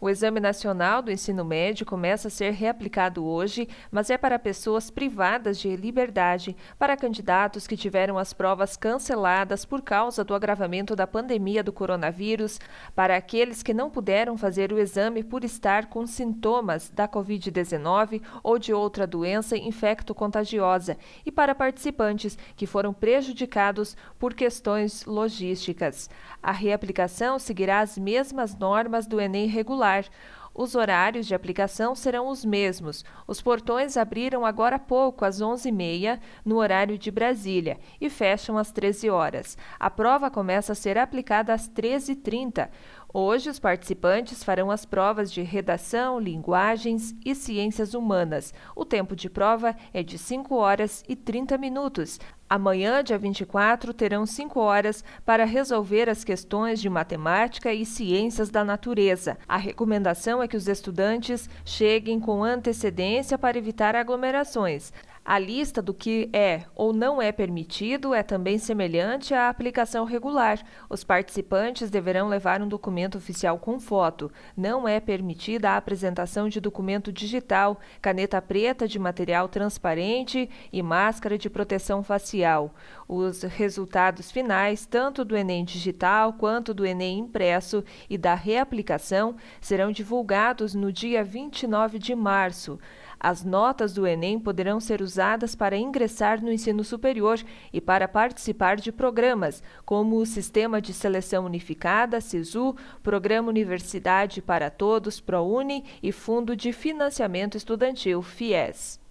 O Exame Nacional do Ensino Médio começa a ser reaplicado hoje, mas é para pessoas privadas de liberdade, para candidatos que tiveram as provas canceladas por causa do agravamento da pandemia do coronavírus, para aqueles que não puderam fazer o exame por estar com sintomas da Covid-19 ou de outra doença infecto-contagiosa, e para participantes que foram prejudicados por questões logísticas. A reaplicação seguirá as mesmas normas do Enem regular os horários de aplicação serão os mesmos. Os portões abriram agora há pouco, às 11h30, no horário de Brasília, e fecham às 13 horas. A prova começa a ser aplicada às 13h30. Hoje, os participantes farão as provas de redação, linguagens e ciências humanas. O tempo de prova é de 5 horas e 30 minutos. Amanhã, dia 24, terão 5 horas para resolver as questões de matemática e ciências da natureza. A recomendação é que os estudantes cheguem com antecedência para evitar aglomerações. A lista do que é ou não é permitido é também semelhante à aplicação regular. Os participantes deverão levar um documento oficial com foto. Não é permitida a apresentação de documento digital, caneta preta de material transparente e máscara de proteção facial. Os resultados finais, tanto do Enem digital quanto do Enem impresso e da reaplicação, serão divulgados no dia 29 de março. As notas do Enem poderão ser usadas para ingressar no ensino superior e para participar de programas, como o Sistema de Seleção Unificada, SISU, Programa Universidade para Todos, ProUni e Fundo de Financiamento Estudantil, FIES.